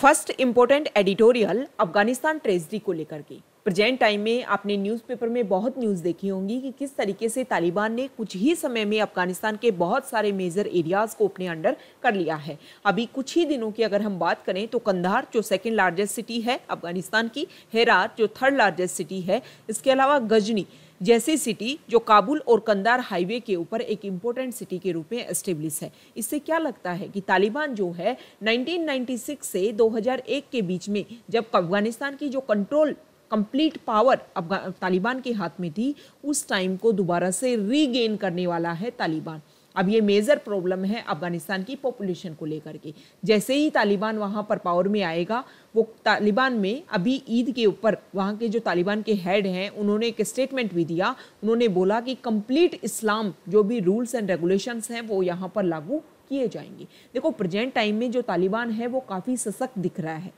first important editorial Afghanistan tragedy को लेकर के प्रेजेंट टाइम में आपने न्यूज़पेपर में बहुत न्यूज़ देखी होंगी कि किस तरीके से तालिबान ने कुछ ही समय में अफगानिस्तान के बहुत सारे मेजर एरियाज़ को अपने अंडर कर लिया है अभी कुछ ही दिनों की अगर हम बात करें तो कंधार जो सेकेंड लार्जेस्ट सिटी है अफगानिस्तान की हेरार जो थर्ड लार्जेस्ट सिटी है इसके अलावा गजनी जैसे सिटी जो काबुल और कंदार हाईवे के ऊपर एक इम्पोर्टेंट सिटी के रूप में एस्टेब्लिश है इससे क्या लगता है कि तालिबान जो है 1996 से 2001 के बीच में जब अफगानिस्तान की जो control complete power Afghan Taliban के हाथ में थी उस टाइम को दोबारा से रीगेन करने वाला है तालिबान अब ये मेजर प्रॉब्लम है अफगानिस्तान की पॉपुलेशन को लेकर के जैसे ही तालिबान वहाँ पर पावर में आएगा वो तालिबान में अभी ईद के ऊपर वहाँ के जो तालिबान के हेड हैं उन्होंने एक स्टेटमेंट भी दिया उन्होंने बोला कि कंप्लीट इस्लाम जो भी रूल्स एंड रेगुलेशंस हैं वो यहाँ पर लागू किए जाएंगे देखो प्रेजेंट टाइम में जो तालिबान है वो काफ़ी सशक्त दिख रहा है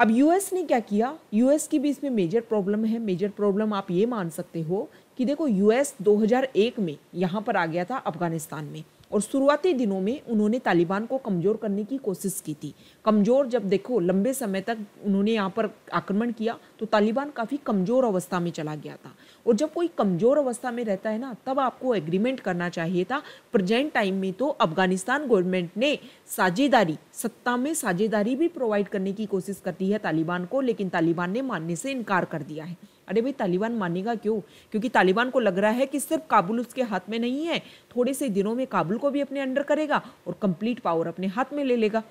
अब यूएस ने क्या किया यूएस की भी इसमें मेजर प्रॉब्लम है मेजर प्रॉब्लम आप ये मान सकते हो कि देखो यूएस 2001 में यहाँ पर आ गया था अफगानिस्तान में और शुरुआती दिनों में उन्होंने तालिबान को कमज़ोर करने की कोशिश की थी कमज़ोर जब देखो लंबे समय तक उन्होंने यहाँ पर आक्रमण किया तो तालिबान काफ़ी कमज़ोर अवस्था में चला गया था और जब कोई कमज़ोर अवस्था में रहता है ना तब आपको एग्रीमेंट करना चाहिए था प्रेजेंट टाइम में तो अफगानिस्तान गवर्नमेंट ने साझेदारी सत्ता में साझेदारी भी प्रोवाइड करने की कोशिश करती है तालिबान को लेकिन तालिबान ने मानने से इनकार कर दिया है अरे भाई तालिबान मानेगा क्यों क्योंकि तालिबान को लग रहा है कि सिर्फ काबुल उसके हाथ में नहीं है थोड़े से दिनों में काबुल को भी अपने अंडर करेगा और कंप्लीट पावर अपने हाथ में ले लेगा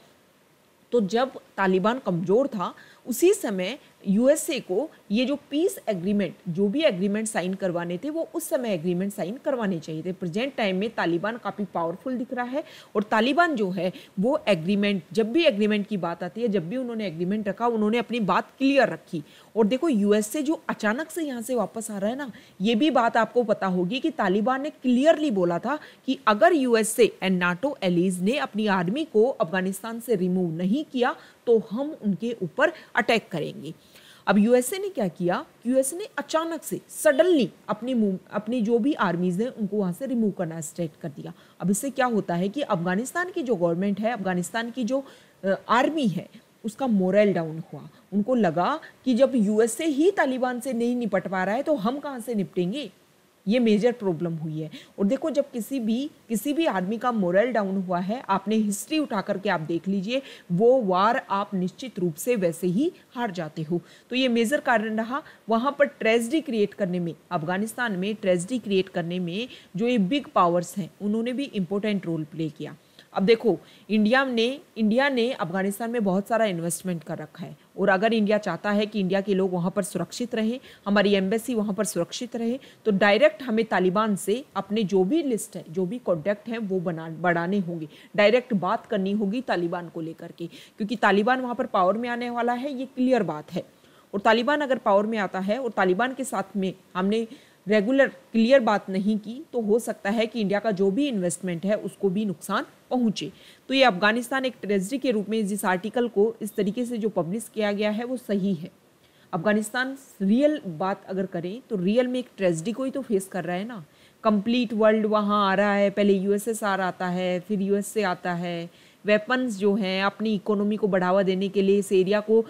तो जब तालिबान कमज़ोर था उसी समय यूएसए को ये जो पीस एग्रीमेंट जो भी एग्रीमेंट साइन करवाने थे वो उस समय एग्रीमेंट साइन करवाने चाहिए थे प्रेजेंट टाइम में तालिबान काफ़ी पावरफुल दिख रहा है और तालिबान जो है वो एग्रीमेंट जब भी एग्रीमेंट की बात आती है जब भी उन्होंने एग्रीमेंट रखा उन्होंने अपनी बात क्लियर रखी और देखो यूएसए जो अचानक से यहाँ से वापस आ रहा है ना ये भी बात आपको पता होगी कि तालिबान ने क्लियरली बोला था कि अगर यूएसए एंड नाटो एलिज ने अपनी आर्मी को अफगानिस्तान से रिमूव नहीं किया तो हम उनके ऊपर अटैक करेंगे अब यूएसए ने क्या किया यूएसए ने अचानक से सडनली अपनी अपनी जो भी आर्मीज़ हैं उनको वहाँ से रिमूव करना स्टार्ट कर दिया अब इससे क्या होता है कि अफगानिस्तान की जो गवर्नमेंट है अफगानिस्तान की जो आर्मी है उसका मोरल डाउन हुआ उनको लगा कि जब यूएसए ही तालिबान से नहीं निपट पा रहा है तो हम कहाँ से निपटेंगे ये मेजर प्रॉब्लम हुई है और देखो जब किसी भी किसी भी आदमी का मोरल डाउन हुआ है आपने हिस्ट्री उठा करके आप देख लीजिए वो वार आप निश्चित रूप से वैसे ही हार जाते हो तो ये मेजर कारण रहा वहाँ पर ट्रेजडी क्रिएट करने में अफगानिस्तान में ट्रेजडी क्रिएट करने में जो ये बिग पावर्स हैं उन्होंने भी इम्पोर्टेंट रोल प्ले किया अब देखो इंडिया ने इंडिया ने अफगानिस्तान में बहुत सारा इन्वेस्टमेंट कर रखा है और अगर इंडिया चाहता है कि इंडिया के लोग वहाँ पर सुरक्षित रहें हमारी एम्बेसी वहाँ पर सुरक्षित रहे तो डायरेक्ट हमें तालिबान से अपने जो भी लिस्ट है जो भी कॉन्टैक्ट हैं वो बना बढ़ाने होंगे डायरेक्ट बात करनी होगी तालिबान को लेकर के क्योंकि तालिबान वहाँ पर पावर में आने वाला है ये क्लियर बात है और तालिबान अगर पावर में आता है और तालिबान के साथ में हमने रेगुलर क्लियर बात नहीं की तो हो सकता है कि इंडिया का जो भी इन्वेस्टमेंट है उसको भी नुकसान पहुंचे तो ये अफगानिस्तान एक ट्रेजरी के रूप में जिस आर्टिकल को इस तरीके से जो पब्लिश किया गया है वो सही है अफगानिस्तान रियल बात अगर करें तो रियल में एक ट्रेजडी को ही तो फेस कर रहा है ना कंप्लीट वर्ल्ड वहाँ आ रहा है पहले यूएसएसआर आता है फिर यूएसए आता है वेपन्स जो हैं अपनी इकोनॉमी को बढ़ावा देने के लिए इस एरिया को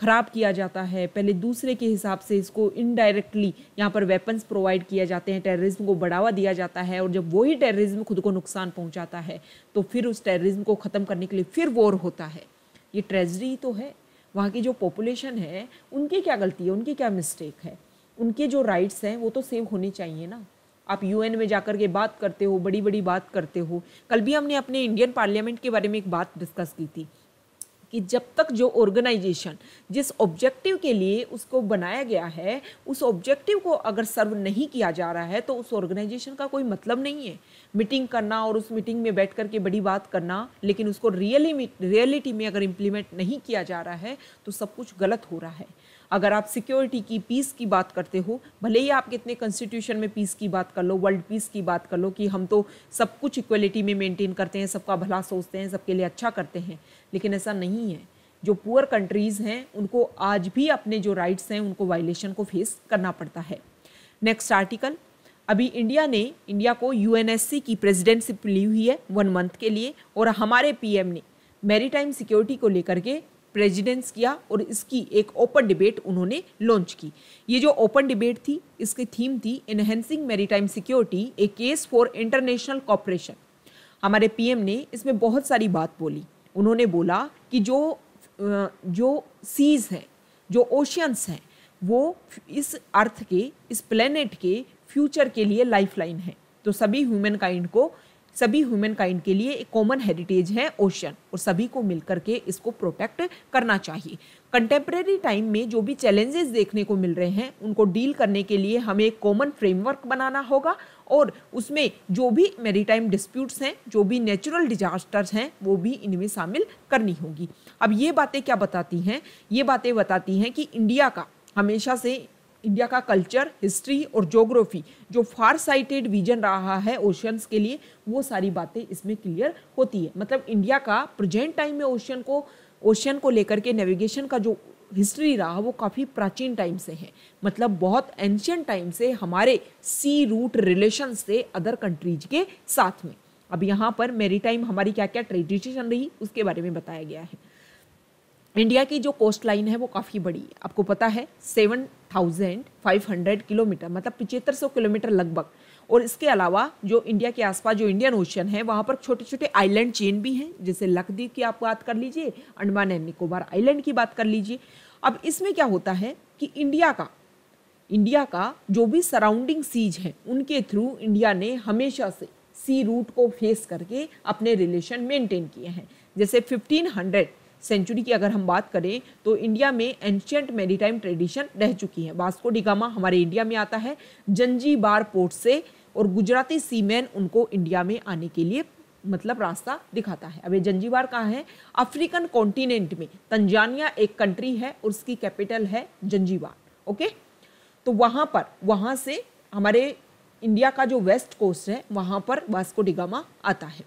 ख़राब किया जाता है पहले दूसरे के हिसाब से इसको इनडायरेक्टली यहाँ पर वेपन्स प्रोवाइड किया जाते हैं टेररिज्म को बढ़ावा दिया जाता है और जब वही टेररिज्म खुद को नुकसान पहुँचाता है तो फिर उस टेररिज्म को ख़त्म करने के लिए फिर वॉर होता है ये ट्रेजरी तो है वहाँ की जो पॉपुलेशन है उनकी क्या गलती है उनकी क्या मिस्टेक है उनके जो राइट्स हैं वो तो सेव होने चाहिए ना आप यूएन में जाकर के बात करते हो बड़ी बड़ी बात करते हो कल भी हमने अपने इंडियन पार्लियामेंट के बारे में एक बात डिस्कस की थी कि जब तक जो ऑर्गेनाइजेशन जिस ऑब्जेक्टिव के लिए उसको बनाया गया है उस ऑब्जेक्टिव को अगर सर्व नहीं किया जा रहा है तो उस ऑर्गेनाइजेशन का कोई मतलब नहीं है मीटिंग करना और उस मीटिंग में बैठ करके बड़ी बात करना लेकिन उसको रियली रियलिटी में अगर इम्प्लीमेंट नहीं किया जा रहा है तो सब कुछ गलत हो रहा है अगर आप सिक्योरिटी की पीस की बात करते हो भले ही आप कितने कॉन्स्टिट्यूशन में पीस की बात कर लो वर्ल्ड पीस की बात कर लो कि हम तो सब कुछ इक्वलिटी में मेंटेन करते हैं सबका भला सोचते हैं सबके लिए अच्छा करते हैं लेकिन ऐसा नहीं है जो पुअर कंट्रीज़ हैं उनको आज भी अपने जो राइट्स हैं उनको वायलेशन को फेस करना पड़ता है नेक्स्ट आर्टिकल अभी इंडिया ने इंडिया को यू की प्रेसिडेंटशिप ली हुई है वन मंथ के लिए और हमारे पीएम ने मैरीटाइम सिक्योरिटी को लेकर के प्रेजिडेंस किया और इसकी एक ओपन डिबेट उन्होंने लॉन्च की ये जो ओपन डिबेट थी इसकी थीम थी enhancing maritime security a case for international cooperation हमारे पीएम ने इसमें बहुत सारी बात बोली उन्होंने बोला कि जो जो सीज़ हैं जो ओशियंस हैं वो इस अर्थ के इस प्लेनेट के फ्यूचर के लिए लाइफलाइन है तो सभी ह्यूमन काइंड को सभी ह्यूमन काइंड के लिए एक कॉमन हेरिटेज है ओशन और सभी को मिलकर के इसको प्रोटेक्ट करना चाहिए कंटेम्प्रेरी टाइम में जो भी चैलेंजेस देखने को मिल रहे हैं उनको डील करने के लिए हमें एक कॉमन फ्रेमवर्क बनाना होगा और उसमें जो भी मेरीटाइम डिस्प्यूट्स हैं जो भी नेचुरल डिजास्टर्स हैं वो भी इनमें शामिल करनी होगी अब ये बातें क्या बताती हैं ये बातें बताती हैं कि इंडिया का हमेशा से इंडिया का कल्चर हिस्ट्री और जोग्राफी जो फार साइटेड विजन रहा है ओशंस के लिए वो सारी बातें इसमें क्लियर होती है मतलब इंडिया का प्रेजेंट टाइम में ओशन को ओशन को लेकर के नेविगेशन का जो हिस्ट्री रहा वो काफ़ी प्राचीन टाइम से है मतलब बहुत एंशियंट टाइम से हमारे सी रूट रिलेशन से अदर कंट्रीज के साथ में अब यहाँ पर मेरी टाइम हमारी क्या क्या ट्रेडिशन रही उसके बारे में बताया गया है इंडिया की जो कोस्ट लाइन है वो काफ़ी बड़ी है आपको पता है seven thousand five hundred kilometre मतलब पिचहत्तर सौ किलोमीटर लगभग और इसके अलावा जो इंडिया के आसपास जो इंडियन ओशन है वहाँ पर छोटे छोटे आइलैंड चेन भी हैं जैसे लकदीप की आप बात कर लीजिए अंडमान एंड निकोबार आइलैंड की बात कर लीजिए अब इसमें क्या होता है कि इंडिया का इंडिया का जो भी सराउंडिंग सीज हैं उनके थ्रू इंडिया ने हमेशा से सी रूट को फेस करके अपने रिलेशन मेंटेन किए हैं जैसे फिफ्टीन हंड्रेड सेंचुरी की अगर हम बात करें तो इंडिया में एंशियंट मेरीटाइम ट्रेडिशन रह चुकी है वास्को डिगामा हमारे इंडिया में आता है जंजीबार पोर्ट से और गुजराती सीमैन उनको इंडिया में आने के लिए मतलब रास्ता दिखाता है अब ये जंजीबार कहाँ है अफ्रीकन कॉन्टिनेंट में तंजानिया एक कंट्री है और उसकी कैपिटल है जंजीबार ओके तो वहाँ पर वहाँ से हमारे इंडिया का जो वेस्ट कोस्ट है वहाँ पर वास्को डिगामा आता है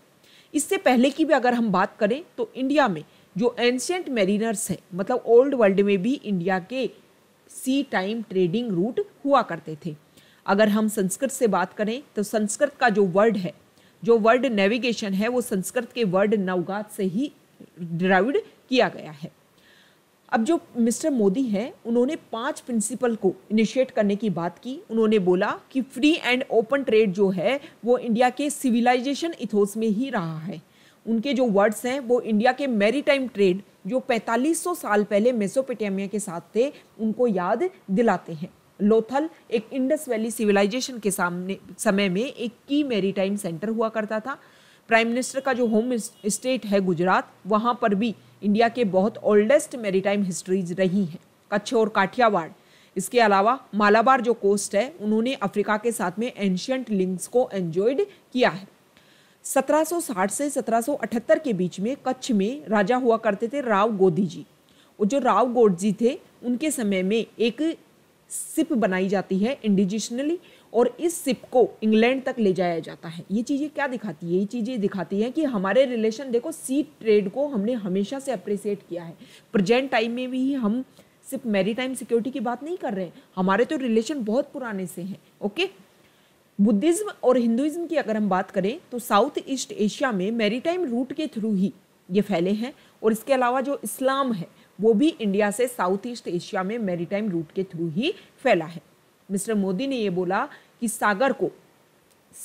इससे पहले की भी अगर हम बात करें तो इंडिया में जो एंशियंट मेरीनर्स हैं मतलब ओल्ड वर्ल्ड में भी इंडिया के सी टाइम ट्रेडिंग रूट हुआ करते थे अगर हम संस्कृत से बात करें तो संस्कृत का जो वर्ड है जो वर्ड नेविगेशन है वो संस्कृत के वर्ड नवगात से ही ड्राइव किया गया है अब जो मिस्टर मोदी हैं उन्होंने पांच प्रिंसिपल को इनिशिएट करने की बात की उन्होंने बोला कि फ्री एंड ओपन ट्रेड जो है वो इंडिया के सिविलाइजेशन इथोस में ही रहा है उनके जो वर्ड्स हैं वो इंडिया के मेरी टाइम ट्रेड जो 4500 साल पहले मेसोपिटामिया के साथ थे उनको याद दिलाते हैं लोथल एक इंडस वैली सिविलाइजेशन के सामने समय में एक की मेरीटाइम सेंटर हुआ करता था प्राइम मिनिस्टर का जो होम स्टेट है गुजरात वहाँ पर भी इंडिया के बहुत ओल्डेस्ट मेरीटाइम हिस्ट्रीज रही हैं कच्छ और काठियावाड़ इसके अलावा मालाबार जो कोस्ट है उन्होंने अफ्रीका के साथ में एंशियंट लिंक्स को एंजॉयड किया है 1760 से 1778 के बीच में कच्छ में राजा हुआ करते थे राव गोदी जी और जो राव गोडजी थे उनके समय में एक सिप बनाई जाती है इंडिजिशनली और इस सिप को इंग्लैंड तक ले जाया जाता है ये चीज़ें क्या दिखाती है ये चीज़ें दिखाती हैं कि हमारे रिलेशन देखो सी ट्रेड को हमने हमेशा से अप्रिसिएट किया है प्रजेंट टाइम में भी हम सिर्फ टाइम सिक्योरिटी की बात नहीं कर रहे हैं हमारे तो रिलेशन बहुत पुराने से हैं ओके बुद्धिज्म और हिंदुज़्म की अगर हम बात करें तो साउथ ईस्ट एशिया में मैरीटाइम रूट के थ्रू ही ये फैले हैं और इसके अलावा जो इस्लाम है वो भी इंडिया से साउथ ईस्ट एशिया में मैरीटाइम रूट के थ्रू ही फैला है मिस्टर मोदी ने ये बोला कि सागर को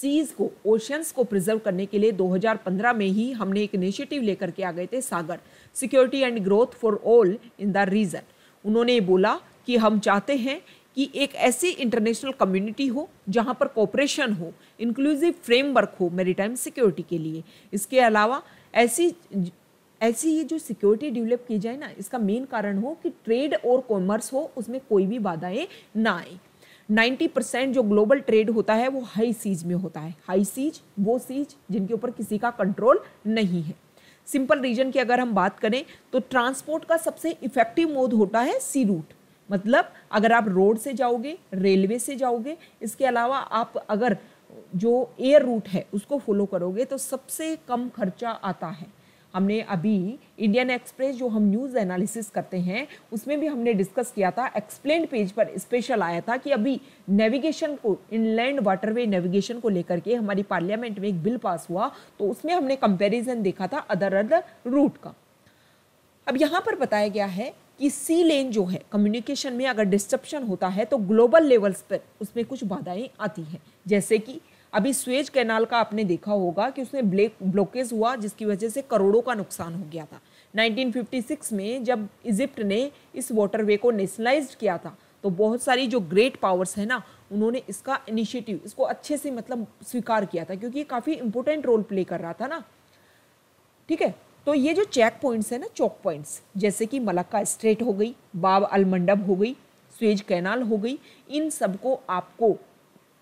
सीज को ओशंस को प्रिजर्व करने के लिए 2015 में ही हमने एक इनिशिएटिव लेकर के आ गए थे SAGAR security and growth for all in the region उन्होंने बोला कि हम चाहते हैं कि एक ऐसी इंटरनेशनल कम्युनिटी हो जहां पर कॉपरेशन हो इंक्लूसिव फ्रेमवर्क हो मेरी सिक्योरिटी के लिए इसके अलावा ऐसी ऐसी ये जो सिक्योरिटी डेवलप की जाए ना इसका मेन कारण हो कि ट्रेड और कॉमर्स हो उसमें कोई भी बाधाएं ना आए 90 परसेंट जो ग्लोबल ट्रेड होता है वो हाई सीज में होता है हाई सीज वो सीज जिनके ऊपर किसी का कंट्रोल नहीं है सिंपल रीजन की अगर हम बात करें तो ट्रांसपोर्ट का सबसे इफेक्टिव मोड होता है सी रूट मतलब अगर आप रोड से जाओगे रेलवे से जाओगे इसके अलावा आप अगर जो एयर रूट है उसको फॉलो करोगे तो सबसे कम खर्चा आता है हमने अभी इंडियन एक्सप्रेस जो हम न्यूज़ एनालिसिस करते हैं उसमें भी हमने डिस्कस किया था एक्सप्लेन पेज पर स्पेशल आया था कि अभी नेविगेशन को इनलैंड वाटरवे नेविगेशन को लेकर के हमारी पार्लियामेंट में एक बिल पास हुआ तो उसमें हमने कंपैरिजन देखा था अदर अदर रूट का अब यहाँ पर बताया गया है कि सी लेन जो है कम्युनिकेशन में अगर डिस्टप्शन होता है तो ग्लोबल लेवल्स पर उसमें कुछ बाधाएं आती हैं जैसे कि अभी स्वेज कैनाल का आपने देखा होगा कि उसमें ब्लेक ब्लॉकेज हुआ जिसकी वजह से करोड़ों का नुकसान हो गया था 1956 में जब इजिप्ट ने इस वाटरवे को नेशनलाइज किया था तो बहुत सारी जो ग्रेट पावर्स हैं ना उन्होंने इसका इनिशिएटिव इसको अच्छे से मतलब स्वीकार किया था क्योंकि ये काफ़ी इंपोर्टेंट रोल प्ले कर रहा था ना ठीक है तो ये जो चेक पॉइंट्स हैं ना चौक पॉइंट्स जैसे कि मलक्का स्ट्रेट हो गई बाब अलमंडप हो गई स्वेज कैनाल हो गई इन सबको आपको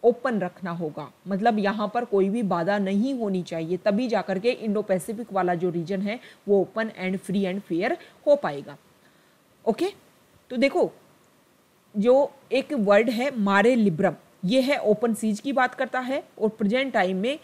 ओपन रखना होगा मतलब यहाँ पर कोई भी बाधा नहीं होनी चाहिए तभी जा कर के इंडो पैसिफिक वाला जो रीजन है वो open and free and fair हो पाएगा ओके तो देखो जो एक वर्ड है मारे लिब्रम ये है ओपन सीज की बात करता है और प्रेजेंट टाइम में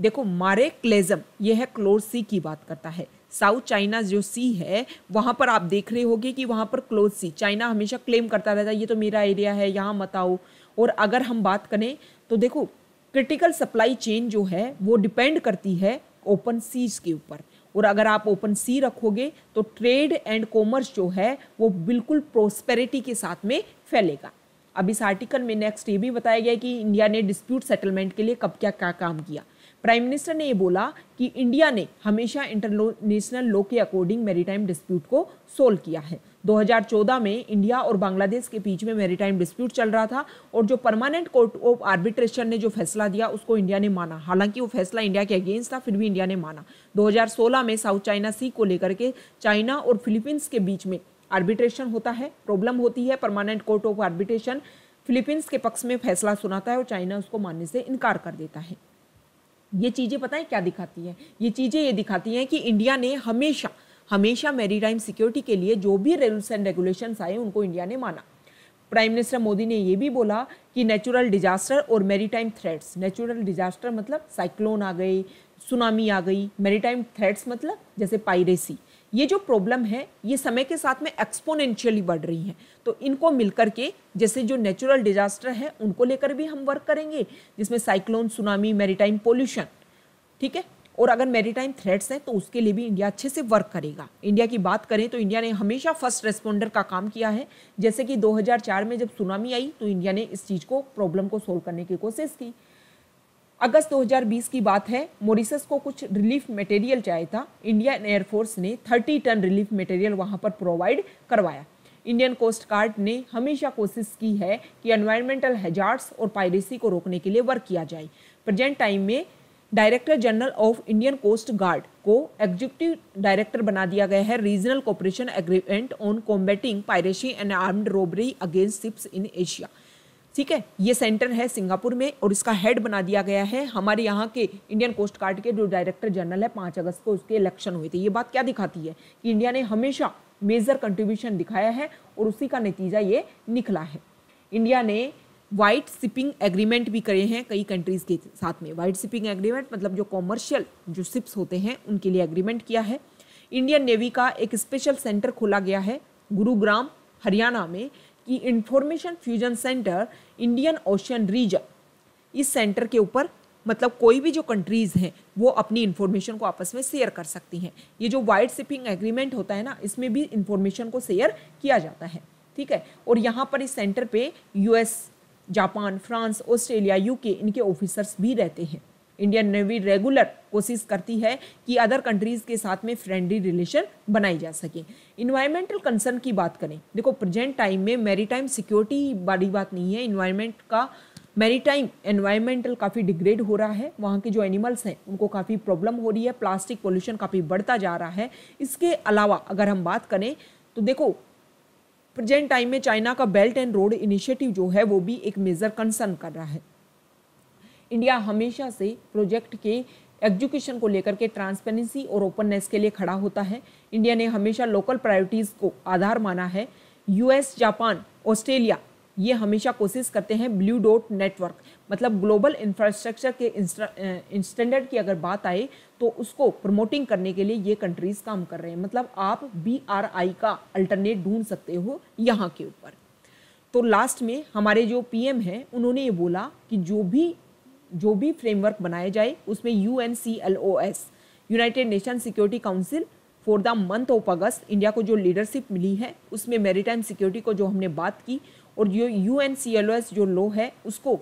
देखो मारे क्लेजम यह है क्लोज सी की बात करता है साउथ चाइना जो सी है वहाँ पर आप देख रहे होगे कि वहाँ पर क्लोज सी चाइना हमेशा क्लेम करता रहता है ये तो मेरा एरिया है यहाँ मत आओ और अगर हम बात करें तो देखो क्रिटिकल सप्लाई चेन जो है वो डिपेंड करती है ओपन सीज के ऊपर और अगर आप ओपन सी रखोगे तो ट्रेड एंड कॉमर्स जो है वो बिल्कुल प्रोस्पेरिटी के साथ में फैलेगा अब इस आर्टिकल में नेक्स्ट ये भी बताया गया कि इंडिया ने डिस्प्यूट सेटलमेंट के लिए कब क्या क्या काम किया प्राइम मिनिस्टर ने ये बोला कि इंडिया ने हमेशा इंटरनेशनल लॉ के अकॉर्डिंग मेरीटाइम डिस्प्यूट को सोल्व किया है 2014 में इंडिया और बांग्लादेश के बीच में मैरीटाइम डिस्प्यूट चल रहा था और जो परमानेंट कोर्ट ऑफ आर्बिट्रेशन ने जो फैसला दिया उसको इंडिया ने माना हालांकि वो फैसला इंडिया के अगेंस्ट था फिर भी इंडिया ने माना 2016 में साउथ चाइना सी को लेकर के चाइना और फिलीपींस के बीच में आर्बिट्रेशन होता है प्रॉब्लम होती है permanent court of arbitration Philippines के पक्ष में फैसला सुनाता है और चाइना उसको मानने से इनकार कर देता है ये चीज़ें पता है क्या दिखाती हैं ये चीज़ें ये दिखाती हैं कि इंडिया ने हमेशा हमेशा मेरी टाइम सिक्योरिटी के लिए जो भी रूल्स एंड रेगुलेशंस आए उनको इंडिया ने माना प्राइम मिनिस्टर मोदी ने ये भी बोला कि नेचुरल डिजास्टर और मेरी थ्रेट्स नेचुरल डिजास्टर मतलब साइक्लोन आ गई सुनामी आ गई मेरी थ्रेट्स मतलब जैसे पायरेसी ये जो प्रॉब्लम है ये समय के साथ में एक्सपोनेंशियली बढ़ रही है तो इनको मिलकर के जैसे जो नेचुरल डिजास्टर है उनको लेकर भी हम वर्क करेंगे जिसमें साइक्लोन सुनामी मेरीटाइम पोल्यूशन ठीक है और अगर मेरीटाइम थ्रेट्स हैं तो उसके लिए भी इंडिया अच्छे से वर्क करेगा इंडिया की बात करें तो इंडिया ने हमेशा फर्स्ट रेस्पोंडर का काम किया है जैसे कि 2004 में जब सुनामी आई तो इंडिया ने इस चीज़ को प्रॉब्लम को सोल्व करने की कोशिश की अगस्त 2020 की बात है मोरिसस को कुछ रिलीफ मटेरियल चाहिए था इंडियन एयरफोर्स ने 30 टन रिलीफ मटेरियल वहां पर प्रोवाइड करवाया इंडियन कोस्ट गार्ड ने हमेशा कोशिश की है कि एनवायरमेंटल हैजार्ड्स और पायरेसी को रोकने के लिए वर्क किया जाए प्रजेंट टाइम में director general of Indian coast guard को एग्जीक्यूटिव डायरेक्टर बना दिया गया है regional cooperation agreement on combating piracy and armed robbery against ships in Asia ठीक है ये सेंटर है सिंगापुर में और इसका हेड बना दिया गया है हमारे यहाँ के इंडियन कोस्ट गार्ड के जो डायरेक्टर जनरल है पाँच अगस्त को उसके इलेक्शन हुए थे ये बात क्या दिखाती है कि इंडिया ने हमेशा मेजर कंट्रीब्यूशन दिखाया है और उसी का नतीजा ये निकला है इंडिया ने वाइट सिपिंग एग्रीमेंट भी करे हैं कई कंट्रीज़ के साथ में वाइट सिपिंग एग्रीमेंट मतलब जो कॉमर्शियल जो सिप्स होते हैं उनके लिए एग्रीमेंट किया है इंडियन नेवी का एक स्पेशल सेंटर खोला गया है गुरुग्राम हरियाणा में कि information fusion centre Indian ocean region इस सेंटर के ऊपर मतलब कोई भी जो कंट्रीज़ हैं वो अपनी इन्फॉर्मेशन को आपस में शेयर कर सकती हैं ये जो वाइड शिपिंग एग्रीमेंट होता है ना इसमें भी इन्फॉर्मेशन को शेयर किया जाता है ठीक है और यहाँ पर इस सेंटर पे US Japan France Australia UK इनके ऑफिसर्स भी रहते हैं इंडियन नेवी रेगुलर कोशिश करती है कि अदर कंट्रीज़ के साथ में फ्रेंडली रिलेशन बनाई जा सके इन्वायरमेंटल कंसर्न की बात करें देखो प्रेजेंट टाइम में मेरी सिक्योरिटी बड़ी बात नहीं है इन्वायरमेंट का मेरी टाइम एनवायरमेंटल काफ़ी डिग्रेड हो रहा है वहाँ के जो एनिमल्स हैं उनको काफ़ी प्रॉब्लम हो रही है प्लास्टिक पोल्यूशन काफ़ी बढ़ता जा रहा है इसके अलावा अगर हम बात करें तो देखो प्रेजेंट टाइम में चाइना का बेल्ट एंड रोड इनिशिएटिव जो है वो भी एक मेजर कंसर्न कर रहा है इंडिया हमेशा से प्रोजेक्ट के एग्जीक्यूशन को लेकर के ट्रांसपेरेंसी और ओपननेस के लिए खड़ा होता है इंडिया ने हमेशा लोकल प्रायोरिटीज़ को आधार माना है यूएस जापान ऑस्ट्रेलिया ये हमेशा कोशिश करते हैं ब्लू डॉट नेटवर्क मतलब ग्लोबल इंफ्रास्ट्रक्चर के स्टैंडर्ड की अगर बात आए तो उसको प्रमोटिंग करने के लिए ये कंट्रीज काम कर रहे हैं मतलब आप बी आर आई का अल्टरनेट ढूंढ सकते हो यहाँ के ऊपर तो लास्ट में हमारे जो पीएम हैं उन्होंने ये बोला कि जो भी जो भी फ्रेमवर्क बनाए जाए उसमें U N C L O S United Nation Security Council for the month of August India को जो लीडरशिप मिली है उसमें मेरीटाइम सिक्योरिटी को जो हमने बात की और जो U N C L O S जो लॉ है उसको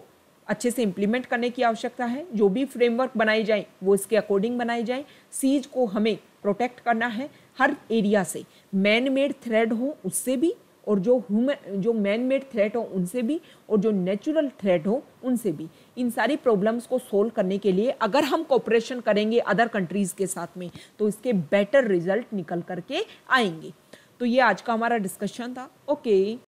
अच्छे से इम्प्लीमेंट करने की आवश्यकता है जो भी फ्रेमवर्क बनाए जाएँ वो इसके अकॉर्डिंग बनाए जाएँ सीज को हमें प्रोटेक्ट करना है हर एरिया से मैन मेड थ्रेड हो उससे भी और जो ह्यूमन जो मैन मेड थ्रेट हो उनसे भी और जो नेचुरल थ्रेट हो उनसे भी इन सारी प्रॉब्लम्स को सोल्व करने के लिए अगर हम कॉपरेशन करेंगे अदर कंट्रीज़ के साथ में तो इसके बेटर रिजल्ट निकल करके आएंगे तो ये आज का हमारा डिस्कशन था ओके